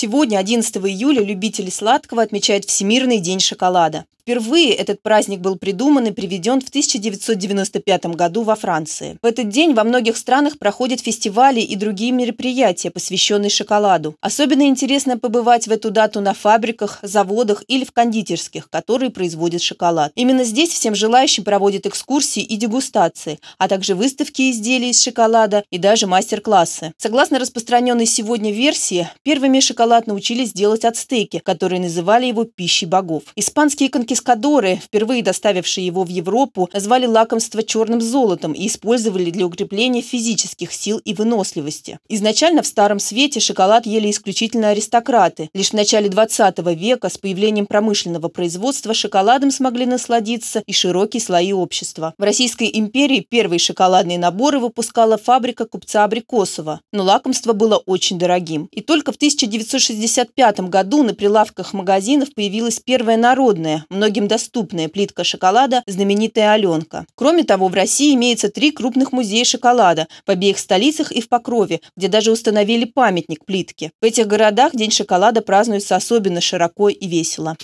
Сегодня, 11 июля, любители сладкого отмечают Всемирный день шоколада. Впервые этот праздник был придуман и приведен в 1995 году во Франции. В этот день во многих странах проходят фестивали и другие мероприятия, посвященные шоколаду. Особенно интересно побывать в эту дату на фабриках, заводах или в кондитерских, которые производят шоколад. Именно здесь всем желающим проводят экскурсии и дегустации, а также выставки изделий из шоколада и даже мастер-классы. Согласно распространенной сегодня версии, первыми шоколад научились делать ацтеки, которые называли его пищей богов. Испанские конкистадоры Эскадоры, впервые доставившие его в Европу, назвали лакомство черным золотом и использовали для укрепления физических сил и выносливости. Изначально в Старом Свете шоколад ели исключительно аристократы. Лишь в начале 20 века с появлением промышленного производства шоколадом смогли насладиться и широкие слои общества. В Российской империи первые шоколадные наборы выпускала фабрика купца Абрикосова, но лакомство было очень дорогим. И только в 1965 году на прилавках магазинов появилась первая народная, многие многим доступная плитка шоколада знаменитая Аленка. Кроме того, в России имеется три крупных музея шоколада в обеих столицах и в Покрове, где даже установили памятник плитке. В этих городах День шоколада празднуется особенно широко и весело.